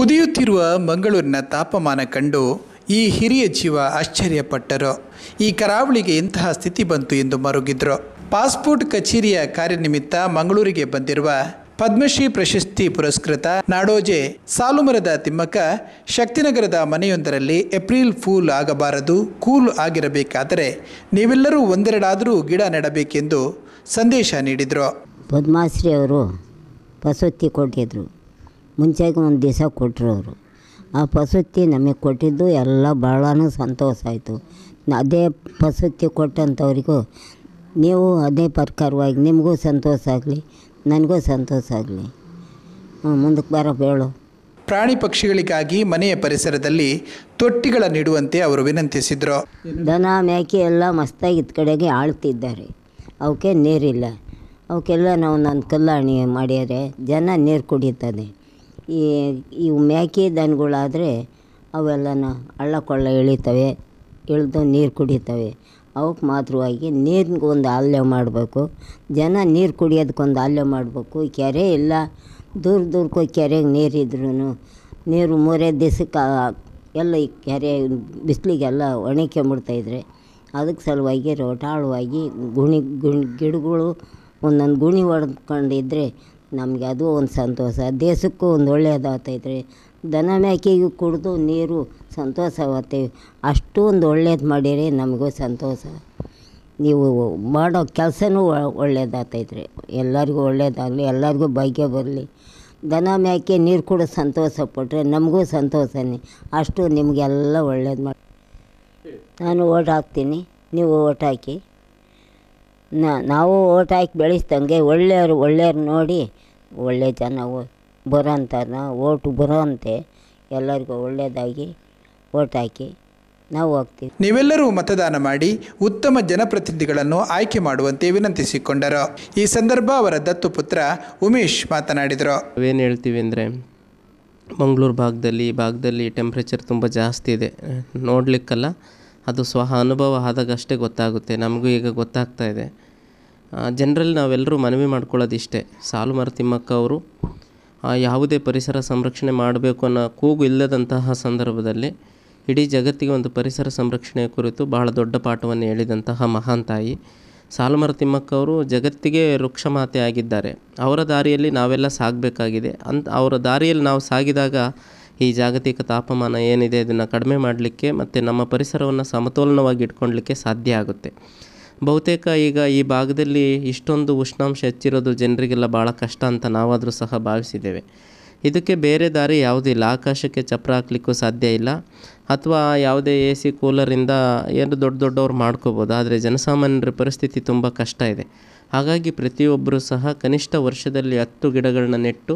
ಕುದಿಯುತ್ತಿರುವ ಮಂಗಳೂರಿನ ತಾಪಮಾನ ಕಂಡು ಈ ಹಿರಿಯ ಜೀವ ಆಶ್ಚರ್ಯಪಟ್ಟರು ಈ ಕರಾವಳಿಗೆ ಇಂತಹ ಸ್ಥಿತಿ ಬಂತು ಎಂದು ಮರುಗಿದ್ರು ಪಾಸ್ಪೋರ್ಟ್ ಕಚೇರಿಯ ಕಾರ್ಯನಿಮಿತ್ತ ಮಂಗಳೂರಿಗೆ ಬಂದಿರುವ ಪದ್ಮಶ್ರೀ ಪ್ರಶಸ್ತಿ ಪುರಸ್ಕೃತ ನಾಡೋಜೆ ಸಾಲುಮರದ ತಿಮ್ಮಕ್ಕ ಶಕ್ತಿನಗರದ ಮನೆಯೊಂದರಲ್ಲಿ ಏಪ್ರಿಲ್ ಫೂಲ್ ಆಗಬಾರದು ಕೂಲ್ ಆಗಿರಬೇಕಾದರೆ ನೀವೆಲ್ಲರೂ ಒಂದೆರಡಾದರೂ ಗಿಡ ನೆಡಬೇಕೆಂದು ಸಂದೇಶ ನೀಡಿದರು ಪದ್ಮಾಶ್ರೀ ಅವರು ಕೊಟ್ಟಿದ್ದರು ಮುಂಚೆಗೆ ಒಂದು ದಿವಸ ಕೊಟ್ಟರು ಅವರು ಆ ಪಸೂತಿ ನಮಗೆ ಕೊಟ್ಟಿದ್ದು ಎಲ್ಲ ಭಾಳ ಸಂತೋಷ ಆಯಿತು ಅದೇ ಪಸೂತಿ ಕೊಟ್ಟಂಥವ್ರಿಗೂ ನೀವು ಅದೇ ಪ್ರಕಾರವಾಗಿ ನಿಮಗೂ ಸಂತೋಷ ಆಗಲಿ ನನಗೂ ಸಂತೋಷ ಆಗಲಿ ಮುಂದಕ್ಕೆ ಬರೋ ಹೇಳು ಪ್ರಾಣಿ ಪಕ್ಷಿಗಳಿಗಾಗಿ ಮನೆಯ ಪರಿಸರದಲ್ಲಿ ತೊಟ್ಟಿಗಳ ನೀಡುವಂತೆ ಅವರು ವಿನಂತಿಸಿದರು ದನ ಮೇಕೆ ಎಲ್ಲ ಮಸ್ತಾಗಿ ಇದ್ ಕಡೆಗೆ ಆಳ್ತಿದ್ದಾರೆ ಅವಕ್ಕೆ ನೀರಿಲ್ಲ ಅವಕ್ಕೆಲ್ಲ ನಾವು ನನ್ನ ಕಲ್ಲಾಣಿ ಮಾಡಿದರೆ ಜನ ನೀರು ಕುಡಿತದೆ ಈ ಇವು ಮೇಕೆ ದನಗಳಾದ್ರೆ ಅವೆಲ್ಲನ ಹಳ್ಳ ಕೊಳ್ಳ ಇಳಿತವೆ ಇಳಿದು ನೀರು ಕುಡಿತವೆ ಅವಕ್ಕೆ ಮಾತ್ರವಾಗಿ ನೀರಿನ ಒಂದು ಮಾಡಬೇಕು ಜನ ನೀರು ಕುಡಿಯೋದಕ್ಕೊಂದು ಅಲ್ಲೆ ಮಾಡಬೇಕು ಕೆರೆ ಇಲ್ಲ ದೂರ ದೂರಕ್ಕೆ ಕೆರೆಗೆ ನೀರಿದ್ರೂ ನೀರು ಮೂರೇ ದಿವ್ಸಕ್ಕೆ ಎಲ್ಲ ಈ ಕೆರೆ ಬಿಸಿಲಿಗೆಲ್ಲ ಮುಡ್ತಾಯಿದ್ರೆ ಅದಕ್ಕೆ ಸಲುವಾಗಿ ರೋಟಾಳವಾಗಿ ಗುಣಿ ಗುಣಿ ಗಿಡಗಳು ಒಂದೊಂದು ಗುಣಿ ಹೊಡ್ಕೊಂಡಿದ್ರೆ ನಮಗೆ ಅದು ಒಂದು ಸಂತೋಷ ದೇಶಕ್ಕೂ ಒಂದು ಒಳ್ಳೆಯದಾಗ್ತೈತ್ರಿ ದನ ಮ್ಯಾಕೆಗೂ ಕುಡಿದು ನೀರು ಅಷ್ಟು ಒಂದು ಒಳ್ಳೇದು ಮಾಡಿರಿ ನಮಗೂ ಸಂತೋಷ ನೀವು ಮಾಡೋ ಕೆಲಸನೂ ರೀ ಎಲ್ಲರಿಗೂ ಒಳ್ಳೇದಾಗಲಿ ಎಲ್ಲರಿಗೂ ಭಾಗ್ಯ ಬರಲಿ ದನ ಮೇಕೆ ನೀರು ಕೂಡ ಸಂತೋಷ ಪಟ್ಟರೆ ನಮಗೂ ಸಂತೋಷನೇ ಅಷ್ಟು ನಿಮಗೆಲ್ಲ ಒಳ್ಳೇದು ಮಾಡಿ ನಾನು ಓಟ್ ಹಾಕ್ತೀನಿ ನೀವು ಓಟ್ ಹಾಕಿ ನಾವು ಓಟ್ ಹಾಕಿ ಬೆಳೆಸ್ದಂಗೆ ಒಳ್ಳೆಯವರು ಒಳ್ಳೆಯವ್ರು ನೋಡಿ ಒಳ್ಳೆ ಜನ ಬರೋಂಥವ್ರನ್ನ ಓಟು ಬರೋಂತೆ ಎಲ್ಲರಿಗೂ ಒಳ್ಳೆಯದಾಗಿ ಓಟ್ ಹಾಕಿ ನಾವು ಹೋಗ್ತೀವಿ ನೀವೆಲ್ಲರೂ ಮತದಾನ ಮಾಡಿ ಉತ್ತಮ ಜನಪ್ರತಿನಿಧಿಗಳನ್ನು ಆಯ್ಕೆ ಮಾಡುವಂತೆ ವಿನಂತಿಸಿಕೊಂಡರು ಈ ಸಂದರ್ಭ ಅವರ ದತ್ತು ಪುತ್ರ ಉಮೇಶ್ ಮಾತನಾಡಿದರು ಏನು ಹೇಳ್ತೀವಿ ಅಂದರೆ ಮಂಗಳೂರು ಭಾಗದಲ್ಲಿ ಈ ಭಾಗದಲ್ಲಿ ಟೆಂಪ್ರೇಚರ್ ತುಂಬ ಜಾಸ್ತಿ ಇದೆ ನೋಡಲಿಕ್ಕಲ್ಲ ಅದು ಸ್ವಹ ಅನುಭವ ಆದಾಗಷ್ಟೇ ಗೊತ್ತಾಗುತ್ತೆ ನಮಗೂ ಈಗ ಗೊತ್ತಾಗ್ತಾ ಇದೆ ಜನರಲ್ಲಿ ನಾವೆಲ್ಲರೂ ಮನವಿ ಮಾಡ್ಕೊಳ್ಳೋದು ಇಷ್ಟೇ ಸಾಲು ಮರ ತಿಮ್ಮಕ್ಕ ಅವರು ಯಾವುದೇ ಪರಿಸರ ಸಂರಕ್ಷಣೆ ಮಾಡಬೇಕು ಅನ್ನೋ ಕೂಗು ಇಲ್ಲದಂತಹ ಸಂದರ್ಭದಲ್ಲಿ ಇಡೀ ಜಗತ್ತಿಗೆ ಒಂದು ಪರಿಸರ ಸಂರಕ್ಷಣೆಯ ಕುರಿತು ಬಹಳ ದೊಡ್ಡ ಪಾಠವನ್ನು ಹೇಳಿದಂತಹ ಮಹಾನ್ ತಾಯಿ ಸಾಲುಮರ ತಿಮ್ಮಕ್ಕ ಅವರು ಜಗತ್ತಿಗೆ ವೃಕ್ಷಮಾತೆ ಆಗಿದ್ದಾರೆ ಅವರ ದಾರಿಯಲ್ಲಿ ನಾವೆಲ್ಲ ಸಾಗಬೇಕಾಗಿದೆ ಅಂತ ಅವರ ದಾರಿಯಲ್ಲಿ ನಾವು ಸಾಗಿದಾಗ ಈ ಜಾಗತಿಕ ತಾಪಮಾನ ಏನಿದೆ ಇದನ್ನು ಕಡಿಮೆ ಮಾಡಲಿಕ್ಕೆ ಮತ್ತು ನಮ್ಮ ಪರಿಸರವನ್ನು ಸಮತೋಲನವಾಗಿ ಇಟ್ಕೊಳ್ಳಿಕ್ಕೆ ಸಾಧ್ಯ ಆಗುತ್ತೆ ಬಹುತೇಕ ಈಗ ಈ ಭಾಗದಲ್ಲಿ ಇಷ್ಟೊಂದು ಉಷ್ಣಾಂಶ ಹೆಚ್ಚಿರೋದು ಜನರಿಗೆಲ್ಲ ಭಾಳ ಕಷ್ಟ ಅಂತ ನಾವಾದರೂ ಸಹ ಭಾವಿಸಿದ್ದೇವೆ ಇದಕ್ಕೆ ಬೇರೆ ದಾರಿ ಯಾವುದಿಲ್ಲ ಆಕಾಶಕ್ಕೆ ಚಪ್ರ ಹಾಕ್ಲಿಕ್ಕೂ ಸಾಧ್ಯ ಇಲ್ಲ ಅಥವಾ ಯಾವುದೇ ಎ ಸಿ ಕೂಲರಿಂದ ಏನು ದೊಡ್ಡ ದೊಡ್ಡವ್ರು ಮಾಡ್ಕೋಬೋದು ಆದರೆ ಜನಸಾಮಾನ್ಯರ ಪರಿಸ್ಥಿತಿ ತುಂಬ ಕಷ್ಟ ಇದೆ ಹಾಗಾಗಿ ಪ್ರತಿಯೊಬ್ಬರೂ ಸಹ ಕನಿಷ್ಠ ವರ್ಷದಲ್ಲಿ ಹತ್ತು ಗಿಡಗಳನ್ನ ನೆಟ್ಟು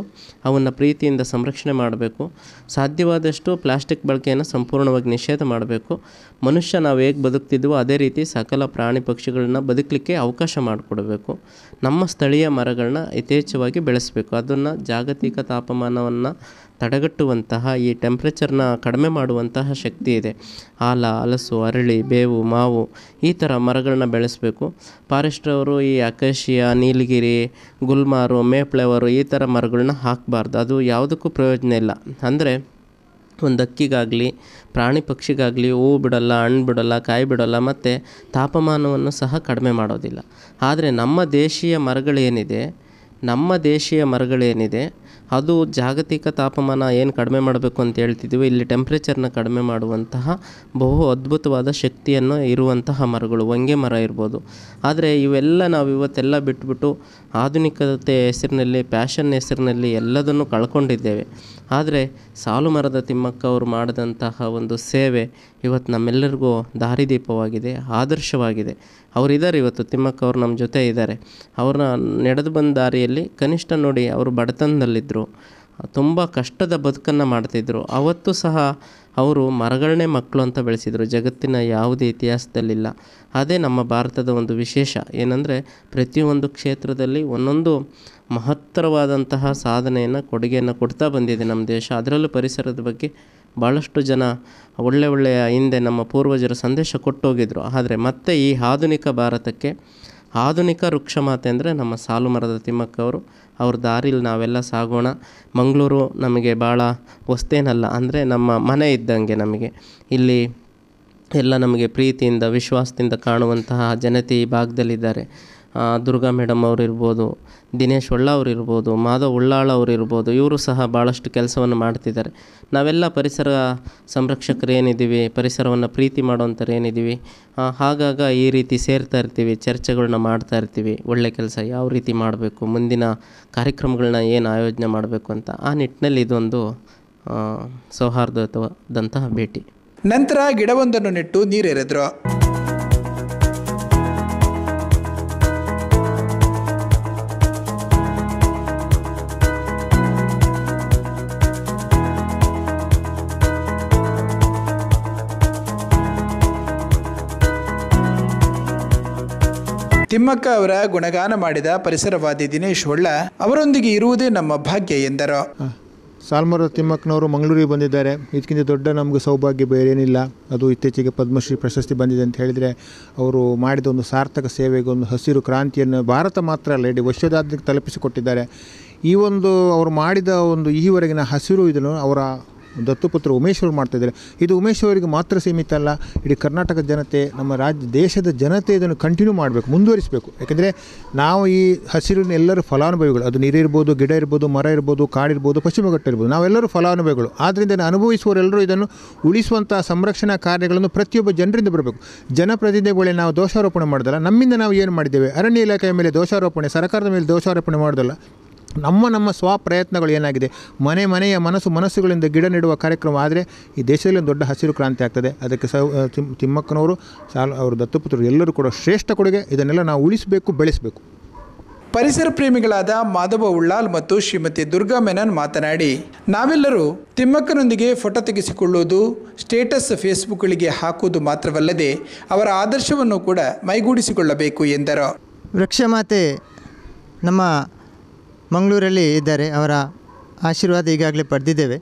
ಅವನ್ನು ಪ್ರೀತಿಯಿಂದ ಸಂರಕ್ಷಣೆ ಮಾಡಬೇಕು ಸಾಧ್ಯವಾದಷ್ಟು ಪ್ಲಾಸ್ಟಿಕ್ ಬಳಕೆಯನ್ನು ಸಂಪೂರ್ಣವಾಗಿ ನಿಷೇಧ ಮಾಡಬೇಕು ಮನುಷ್ಯ ನಾವು ಹೇಗೆ ಬದುಕ್ತಿದ್ವೋ ಅದೇ ರೀತಿ ಸಕಲ ಪ್ರಾಣಿ ಪಕ್ಷಿಗಳನ್ನ ಬದುಕಲಿಕ್ಕೆ ಅವಕಾಶ ಮಾಡಿಕೊಡಬೇಕು ನಮ್ಮ ಸ್ಥಳೀಯ ಮರಗಳನ್ನ ಯಥೇಚ್ಛವಾಗಿ ಬೆಳೆಸಬೇಕು ಅದನ್ನು ಜಾಗತಿಕ ತಾಪಮಾನವನ್ನು ತಡೆಗಟ್ಟುವಂತಹ ಈ ಟೆಂಪ್ರೇಚರ್ನ ಕಡಿಮೆ ಮಾಡುವಂತಹ ಶಕ್ತಿ ಇದೆ ಆಲ ಹಲಸು ಅರಳಿ ಬೇವು ಮಾವು ಈ ಥರ ಮರಗಳನ್ನ ಬೆಳೆಸಬೇಕು ಅವರು ಈ ಅಕಾಶಿಯ ನೀಲಗಿರಿ ಗುಲ್ಮಾರು ಮೇಪ್ಲೆವರು ಈ ಥರ ಮರಗಳನ್ನ ಹಾಕಬಾರ್ದು ಅದು ಯಾವುದಕ್ಕೂ ಪ್ರಯೋಜನ ಇಲ್ಲ ಅಂದರೆ ಒಂದು ಅಕ್ಕಿಗಾಗಲಿ ಪ್ರಾಣಿ ಪಕ್ಷಿಗಾಗಲಿ ಹೂವು ಬಿಡೋಲ್ಲ ಹಣ್ಣು ಬಿಡೋಲ್ಲ ಕಾಯಿ ಬಿಡೋಲ್ಲ ಮತ್ತು ತಾಪಮಾನವನ್ನು ಸಹ ಕಡಿಮೆ ಮಾಡೋದಿಲ್ಲ ಆದರೆ ನಮ್ಮ ದೇಶೀಯ ಮರಗಳೇನಿದೆ ನಮ್ಮ ದೇಶೀಯ ಮರಗಳೇನಿದೆ ಅದು ಜಾಗತಿಕ ತಾಪಮಾನ ಏನು ಕಡಿಮೆ ಮಾಡಬೇಕು ಅಂತ ಹೇಳ್ತಿದ್ದೀವಿ ಇಲ್ಲಿ ಟೆಂಪ್ರೇಚರ್ನ ಕಡಿಮೆ ಮಾಡುವಂತಹ ಬಹು ಅದ್ಭುತವಾದ ಶಕ್ತಿಯನ್ನು ಇರುವಂತಹ ಮರಗಳು ಹೊಂಗೆ ಮರ ಇರ್ಬೋದು ಆದರೆ ಇವೆಲ್ಲ ನಾವು ಇವತ್ತೆಲ್ಲ ಬಿಟ್ಬಿಟ್ಟು ಆಧುನಿಕತೆ ಹೆಸರಿನಲ್ಲಿ ಪ್ಯಾಷನ್ ಹೆಸರಿನಲ್ಲಿ ಎಲ್ಲದನ್ನು ಕಳ್ಕೊಂಡಿದ್ದೇವೆ ಆದರೆ ಸಾಲು ಮರದ ತಿಮ್ಮಕ್ಕ ಅವರು ಮಾಡಿದಂತಹ ಒಂದು ಸೇವೆ ಇವತ್ತು ನಮ್ಮೆಲ್ಲರಿಗೂ ದಾರಿದೀಪವಾಗಿದೆ ಆದರ್ಶವಾಗಿದೆ ಅವರಿದ್ದಾರೆ ಇವತ್ತು ತಿಮ್ಮಕ್ಕ ಅವ್ರು ನಮ್ಮ ಜೊತೆ ಇದ್ದಾರೆ ಅವ್ರನ್ನ ನಡೆದು ಬಂದ ದಾರಿಯಲ್ಲಿ ಕನಿಷ್ಠ ನೋಡಿ ಅವರು ಬಡತನದಲ್ಲಿದ್ದರು ತುಂಬ ಕಷ್ಟದ ಬದುಕನ್ನು ಮಾಡ್ತಿದ್ದರು ಅವತ್ತು ಸಹ ಅವರು ಮರಗಳನ್ನೇ ಮಕ್ಕಳು ಅಂತ ಬೆಳೆಸಿದರು ಜಗತ್ತಿನ ಯಾವುದೇ ಇತಿಹಾಸದಲ್ಲಿಲ್ಲ ಅದೇ ನಮ್ಮ ಭಾರತದ ಒಂದು ವಿಶೇಷ ಏನಂದರೆ ಪ್ರತಿಯೊಂದು ಕ್ಷೇತ್ರದಲ್ಲಿ ಒಂದೊಂದು ಮಹತ್ತರವಾದಂತಹ ಸಾಧನೆಯನ್ನು ಕೊಡುಗೆಯನ್ನು ಕೊಡ್ತಾ ಬಂದಿದೆ ನಮ್ಮ ದೇಶ ಅದರಲ್ಲೂ ಪರಿಸರದ ಬಗ್ಗೆ ಭಾಳಷ್ಟು ಜನ ಒಳ್ಳೆ ಒಳ್ಳೆಯ ಹಿಂದೆ ನಮ್ಮ ಪೂರ್ವಜರು ಸಂದೇಶ ಕೊಟ್ಟೋಗಿದ್ರು ಆದರೆ ಮತ್ತೆ ಈ ಆಧುನಿಕ ಭಾರತಕ್ಕೆ ಆಧುನಿಕ ವೃಕ್ಷಮಾತೆ ಅಂದರೆ ನಮ್ಮ ಸಾಲು ಮರದ ತಿಮ್ಮಕ್ಕವರು ಅವ್ರ ದಾರಿಲಿ ನಾವೆಲ್ಲ ಸಾಗೋಣ ಮಂಗಳೂರು ನಮಗೆ ಭಾಳ ಹೊಸ್ತೇನಲ್ಲ ಅಂದರೆ ನಮ್ಮ ಮನೆ ಇದ್ದಂಗೆ ನಮಗೆ ಇಲ್ಲಿ ಎಲ್ಲ ನಮಗೆ ಪ್ರೀತಿಯಿಂದ ವಿಶ್ವಾಸದಿಂದ ಕಾಣುವಂತಹ ಜನತೆ ಈ ಭಾಗದಲ್ಲಿದ್ದಾರೆ ದುರ್ಗಾ ಮೇಡಮ್ ಅವರು ಇರ್ಬೋದು ದಿನೇಶ್ ಅವ್ರು ಇರ್ಬೋದು ಮಾಧವ್ ಉಳ್ಳಾಳ ಅವ್ರು ಇರ್ಬೋದು ಇವರು ಸಹ ಭಾಳಷ್ಟು ಕೆಲಸವನ್ನು ಮಾಡ್ತಿದ್ದಾರೆ ನಾವೆಲ್ಲ ಪರಿಸರ ಸಂರಕ್ಷಕರು ಏನಿದ್ದೀವಿ ಪರಿಸರವನ್ನು ಪ್ರೀತಿ ಮಾಡುವಂಥವ್ರು ಏನಿದ್ದೀವಿ ಹಾಗಾಗ ಈ ರೀತಿ ಸೇರ್ತಾ ಇರ್ತೀವಿ ಚರ್ಚೆಗಳನ್ನ ಮಾಡ್ತಾ ಇರ್ತೀವಿ ಒಳ್ಳೆ ಕೆಲಸ ಯಾವ ರೀತಿ ಮಾಡಬೇಕು ಮುಂದಿನ ಕಾರ್ಯಕ್ರಮಗಳನ್ನ ಏನು ಆಯೋಜನೆ ಮಾಡಬೇಕು ಅಂತ ಆ ನಿಟ್ಟಿನಲ್ಲಿ ಇದೊಂದು ಸೌಹಾರ್ದಯುತವಾದಂತಹ ಭೇಟಿ ನಂತರ ಗಿಡವೊಂದನ್ನು ನೆಟ್ಟು ನೀರೆರೆದ್ರು ತಿಮ್ಮಕ್ಕ ಅವರ ಗುಣಗಾನ ಮಾಡಿದ ಪರಿಸರವಾದಿ ದಿನೇಶ್ ಹೊಳ್ಳ ಅವರೊಂದಿಗೆ ಇರುವುದೇ ನಮ್ಮ ಭಾಗ್ಯ ಎಂದರು ಸಾಲ್ಮರ ತಿಮ್ಮಕ್ಕನವರು ಮಂಗಳೂರಿಗೆ ಬಂದಿದ್ದಾರೆ ಇದಕ್ಕಿಂತ ದೊಡ್ಡ ನಮಗೆ ಸೌಭಾಗ್ಯ ಬೇರೇನಿಲ್ಲ ಅದು ಇತ್ತೀಚೆಗೆ ಪದ್ಮಶ್ರೀ ಪ್ರಶಸ್ತಿ ಬಂದಿದೆ ಅಂತ ಹೇಳಿದರೆ ಅವರು ಮಾಡಿದ ಒಂದು ಸಾರ್ಥಕ ಸೇವೆಗೆ ಒಂದು ಹಸಿರು ಕ್ರಾಂತಿಯನ್ನು ಭಾರತ ಮಾತ್ರ ಅಲ್ಲ ಇಡೀ ವಿಶ್ವದಾದ್ಯಂತ ತಲುಪಿಸಿಕೊಟ್ಟಿದ್ದಾರೆ ಈ ಒಂದು ಅವರು ಮಾಡಿದ ಒಂದು ಈವರೆಗಿನ ಹಸಿರು ಇದನ್ನು ಅವರ ದತ್ತುಪುತ್ರ ಉಮೇಶ್ ಅವರು ಮಾಡ್ತಾಯಿದ್ದಾರೆ ಇದು ಉಮೇಶ್ ಅವರಿಗೆ ಮಾತ್ರ ಸೀಮಿತ ಅಲ್ಲ ಇಡೀ ಕರ್ನಾಟಕ ಜನತೆ ನಮ್ಮ ರಾಜ್ಯ ದೇಶದ ಜನತೆ ಇದನ್ನು ಕಂಟಿನ್ಯೂ ಮಾಡಬೇಕು ಮುಂದುವರಿಸಬೇಕು ಯಾಕೆಂದರೆ ನಾವು ಈ ಹಸಿರಿನ ಎಲ್ಲರೂ ಫಲಾನುಭವಿಗಳು ಅದು ನೀರಿರ್ಬೋದು ಗಿಡ ಇರ್ಬೋದು ಮರ ಇರ್ಬೋದು ಕಾಡಿರ್ಬೋದು ಪಶ್ಚಿಮಘಟ್ಟ ಇರ್ಬೋದು ನಾವೆಲ್ಲರೂ ಫಲಾನುಭವಿಗಳು ಆದ್ದರಿಂದ ಅನುಭವಿಸುವವರೆಲ್ಲರೂ ಇದನ್ನು ಉಳಿಸುವಂಥ ಸಂರಕ್ಷಣಾ ಕಾರ್ಯಗಳನ್ನು ಪ್ರತಿಯೊಬ್ಬ ಜನರಿಂದ ಬರಬೇಕು ಜನಪ್ರತಿನಿಧಿಗಳೇ ನಾವು ದೋಷಾರೋಪಣೆ ಮಾಡೋದಲ್ಲ ನಮ್ಮಿಂದ ನಾವು ಏನು ಮಾಡಿದ್ದೇವೆ ಅರಣ್ಯ ಇಲಾಖೆಯ ಮೇಲೆ ದೋಷಾರೋಪಣೆ ಸರ್ಕಾರದ ಮೇಲೆ ದೋಷಾರೋಪಣೆ ಮಾಡೋದಲ್ಲ ನಮ್ಮ ನಮ್ಮ ಸ್ವ ಪ್ರಯತ್ನಗಳು ಏನಾಗಿದೆ ಮನೆ ಮನೆಯ ಮನಸ್ಸು ಮನಸ್ಸುಗಳಿಂದ ಗಿಡ ನೆಡುವ ಕಾರ್ಯಕ್ರಮ ಆದರೆ ಈ ದೇಶದಲ್ಲಿ ಒಂದು ದೊಡ್ಡ ಹಸಿರು ಕ್ರಾಂತಿ ಆಗ್ತದೆ ಅದಕ್ಕೆ ಸೌ ತಿಮ್ಮಕ್ಕನವರು ಸಾಲ ಅವರು ದತ್ತಪುತ್ರರು ಎಲ್ಲರೂ ಕೂಡ ಶ್ರೇಷ್ಠ ಕೊಡುಗೆ ಇದನ್ನೆಲ್ಲ ನಾವು ಉಳಿಸಬೇಕು ಬೆಳೆಸಬೇಕು ಪರಿಸರ ಪ್ರೇಮಿಗಳಾದ ಮಾಧವ ಉಳ್ಳಾಲ್ ಮತ್ತು ಶ್ರೀಮತಿ ದುರ್ಗಾ ಮೆನನ್ ಮಾತನಾಡಿ ನಾವೆಲ್ಲರೂ ತಿಮ್ಮಕ್ಕನೊಂದಿಗೆ ಫೋಟೋ ತೆಗೆಸಿಕೊಳ್ಳುವುದು ಸ್ಟೇಟಸ್ ಫೇಸ್ಬುಕ್ಗಳಿಗೆ ಹಾಕುವುದು ಮಾತ್ರವಲ್ಲದೆ ಅವರ ಆದರ್ಶವನ್ನು ಕೂಡ ಮೈಗೂಡಿಸಿಕೊಳ್ಳಬೇಕು ಎಂದರು ವೃಕ್ಷಮಾತೆ ನಮ್ಮ ಮಂಗಳೂರಲ್ಲಿ ಇದ್ದಾರೆ ಅವರ ಆಶೀರ್ವಾದ ಈಗಾಗಲೇ ಪಡೆದಿದ್ದೇವೆ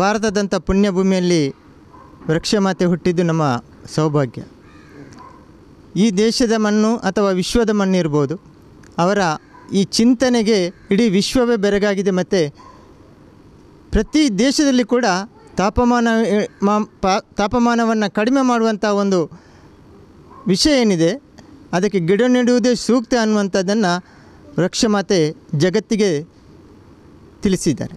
ಭಾರತದಂಥ ಪುಣ್ಯಭೂಮಿಯಲ್ಲಿ ವೃಕ್ಷಮಾತೆ ಹುಟ್ಟಿದ್ದು ನಮ್ಮ ಸೌಭಾಗ್ಯ ಈ ದೇಶದ ಮಣ್ಣು ಅಥವಾ ವಿಶ್ವದ ಮಣ್ಣು ಇರ್ಬೋದು ಅವರ ಈ ಚಿಂತನೆಗೆ ಇಡೀ ವಿಶ್ವವೇ ಬೆರಗಾಗಿದೆ ಮತ್ತು ಪ್ರತಿ ದೇಶದಲ್ಲಿ ಕೂಡ ತಾಪಮಾನ ತಾಪಮಾನವನ್ನು ಕಡಿಮೆ ಮಾಡುವಂಥ ಒಂದು ವಿಷಯ ಏನಿದೆ ಅದಕ್ಕೆ ಗಿಡ ನೆಡುವುದೇ ಸೂಕ್ತ ಅನ್ನುವಂಥದ್ದನ್ನು ವೃಕ್ಷಮಾತೆ ಜಗತ್ತಿಗೆ ತಿಳಿಸಿದ್ದಾರೆ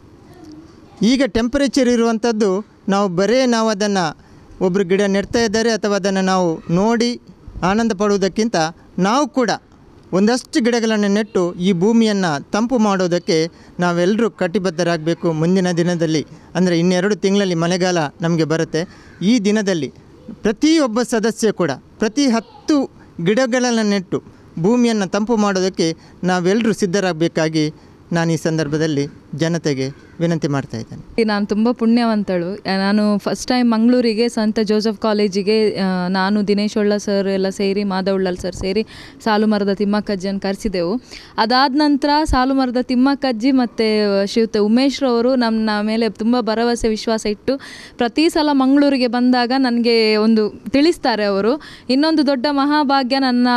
ಈಗ ಟೆಂಪರೇಚರ್ ಇರುವಂಥದ್ದು ನಾವು ಬರೇ ನಾವು ಅದನ್ನು ಒಬ್ಬರು ಗಿಡ ನೆಡ್ತಾ ಇದ್ದಾರೆ ಅಥವಾ ಅದನ್ನು ನಾವು ನೋಡಿ ಆನಂದ ಪಡುವುದಕ್ಕಿಂತ ನಾವು ಕೂಡ ಒಂದಷ್ಟು ಗಿಡಗಳನ್ನು ನೆಟ್ಟು ಈ ಭೂಮಿಯನ್ನು ತಂಪು ಮಾಡೋದಕ್ಕೆ ನಾವೆಲ್ಲರೂ ಕಟಿಬದ್ಧರಾಗಬೇಕು ಮುಂದಿನ ದಿನದಲ್ಲಿ ಅಂದರೆ ಇನ್ನೆರಡು ತಿಂಗಳಲ್ಲಿ ಮಳೆಗಾಲ ನಮಗೆ ಬರುತ್ತೆ ಈ ದಿನದಲ್ಲಿ ಪ್ರತಿಯೊಬ್ಬ ಸದಸ್ಯ ಕೂಡ ಪ್ರತಿ ಹತ್ತು ಗಿಡಗಳನ್ನು ನೆಟ್ಟು ಭೂಮಿಯನ್ನು ತಂಪು ಮಾಡೋದಕ್ಕೆ ನಾವೆಲ್ಲರೂ ಸಿದ್ಧರಾಗಬೇಕಾಗಿ ನಾನು ಈ ಸಂದರ್ಭದಲ್ಲಿ ಜನತೆಗೆ ವಿನಂತಿ ಮಾಡ್ತಾ ಇದ್ದೇನೆ ನಾನು ತುಂಬ ಪುಣ್ಯವಂತಳು ನಾನು ಫಸ್ಟ್ ಟೈಮ್ ಮಂಗಳೂರಿಗೆ ಸಂತ ಜೋಸೆಫ್ ಕಾಲೇಜಿಗೆ ನಾನು ದಿನೇಶ್ ಒಳ್ಳ ಸರ್ ಎಲ್ಲ ಸೇರಿ ಮಾದವಳ್ಳಲ್ ಸರ್ ಸೇರಿ ಸಾಲು ಮರದ ತಿಮ್ಮಕ್ಕಜ್ಜಿಯನ್ನು ಕರೆಸಿದೆವು ಅದಾದ ನಂತರ ಸಾಲು ಮರದ ತಿಮ್ಮಕ್ಕಜ್ಜಿ ಮತ್ತು ಉಮೇಶ್ ಉಮೇಶ್ರವರು ನನ್ನ ಮೇಲೆ ತುಂಬ ಭರವಸೆ ವಿಶ್ವಾಸ ಇಟ್ಟು ಪ್ರತಿ ಸಲ ಮಂಗಳೂರಿಗೆ ಬಂದಾಗ ನನಗೆ ಒಂದು ತಿಳಿಸ್ತಾರೆ ಅವರು ಇನ್ನೊಂದು ದೊಡ್ಡ ಮಹಾಭಾಗ್ಯ ನನ್ನ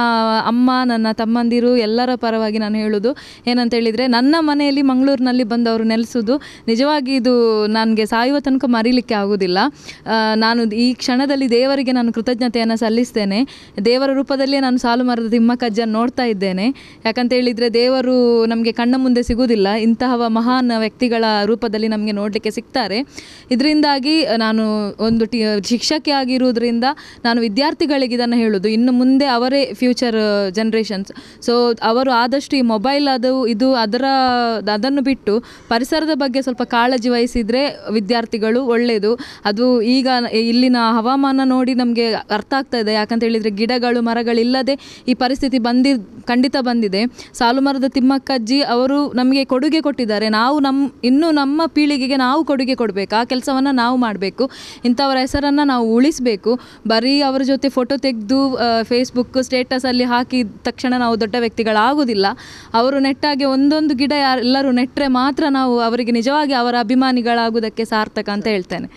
ಅಮ್ಮ ನನ್ನ ತಮ್ಮಂದಿರು ಎಲ್ಲರ ಪರವಾಗಿ ನಾನು ಹೇಳೋದು ಏನಂತ ಹೇಳಿದರೆ ನನ್ನ ಮನೆಯಲ್ಲಿ ಮಂಗಳೂರಿನಲ್ಲಿ ಬಂದ ಅವರು ನೆಲೆಸೋದು ನಿಜವಾಗಿ ಇದು ನನಗೆ ಸಾಯುವ ತನಕ ಮರೀಲಿಕ್ಕೆ ಆಗೋದಿಲ್ಲ ನಾನು ಈ ಕ್ಷಣದಲ್ಲಿ ದೇವರಿಗೆ ನಾನು ಕೃತಜ್ಞತೆಯನ್ನು ಸಲ್ಲಿಸ್ತೇನೆ ದೇವರ ರೂಪದಲ್ಲೇ ನಾನು ಸಾಲು ಮರದ ತಿಮ್ಮಕಜ್ಜನ್ನು ನೋಡ್ತಾ ಇದ್ದೇನೆ ಯಾಕಂತ ಹೇಳಿದರೆ ದೇವರು ನಮಗೆ ಕಣ್ಣ ಮುಂದೆ ಸಿಗುವುದಿಲ್ಲ ಇಂತಹ ಮಹಾನ್ ವ್ಯಕ್ತಿಗಳ ರೂಪದಲ್ಲಿ ನಮಗೆ ನೋಡಲಿಕ್ಕೆ ಸಿಗ್ತಾರೆ ಇದರಿಂದಾಗಿ ನಾನು ಒಂದು ಟಿ ಶಿಕ್ಷಕಿ ಆಗಿರುವುದರಿಂದ ನಾನು ವಿದ್ಯಾರ್ಥಿಗಳಿಗೆ ಇದನ್ನು ಹೇಳೋದು ಇನ್ನು ಮುಂದೆ ಅವರೇ ಫ್ಯೂಚರ್ ಜನ್ರೇಷನ್ಸ್ ಸೊ ಅವರು ಆದಷ್ಟು ಈ ಮೊಬೈಲ್ ಅದು ಇದು ಅದರ ಅದನ್ನು ಬಿಟ್ಟು ಪರಿಸರದ ಬಗ್ಗೆ ಸ್ವಲ್ಪ ಕಾಳಜಿ ವಹಿಸಿದರೆ ವಿದ್ಯಾರ್ಥಿಗಳು ಒಳ್ಳೆಯದು ಅದು ಈಗ ಇಲ್ಲಿನ ಹವಾಮಾನ ನೋಡಿ ನಮಗೆ ಅರ್ಥ ಆಗ್ತಾ ಇದೆ ಯಾಕಂತ ಹೇಳಿದರೆ ಗಿಡಗಳು ಮರಗಳಿಲ್ಲದೆ ಈ ಪರಿಸ್ಥಿತಿ ಬಂದಿ ಖಂಡಿತ ಬಂದಿದೆ ಸಾಲು ಮರದ ತಿಮ್ಮಕ್ಕಜ್ಜಿ ಅವರು ನಮಗೆ ಕೊಡುಗೆ ಕೊಟ್ಟಿದ್ದಾರೆ ನಾವು ನಮ್ಮ ಇನ್ನೂ ನಮ್ಮ ಪೀಳಿಗೆಗೆ ನಾವು ಕೊಡುಗೆ ಕೊಡಬೇಕು ಆ ಕೆಲಸವನ್ನು ನಾವು ಮಾಡಬೇಕು ಇಂಥವರ ಹೆಸರನ್ನು ನಾವು ಉಳಿಸಬೇಕು ಬರೀ ಅವರ ಜೊತೆ ಫೋಟೋ ತೆಗೆದು ಫೇಸ್ಬುಕ್ ಸ್ಟೇಟಸಲ್ಲಿ ಹಾಕಿದ ತಕ್ಷಣ ನಾವು ದೊಡ್ಡ ವ್ಯಕ್ತಿಗಳಾಗೋದಿಲ್ಲ ಅವರು ನೆಟ್ಟಾಗಿ ಒಂದೊಂದು ಗಿಡ ಎಲ್ಲರೂ ನೆಟ್ಟರೆ ಮಾತ್ರ ಮಾತ್ರ ನಾವು ಅವರಿಗೆ ನಿಜವಾಗಿ ಅವರ ಅಭಿಮಾನಿಗಳಾಗುವುದಕ್ಕೆ ಸಾರ್ಥಕ ಅಂತ ಹೇಳ್ತೇನೆ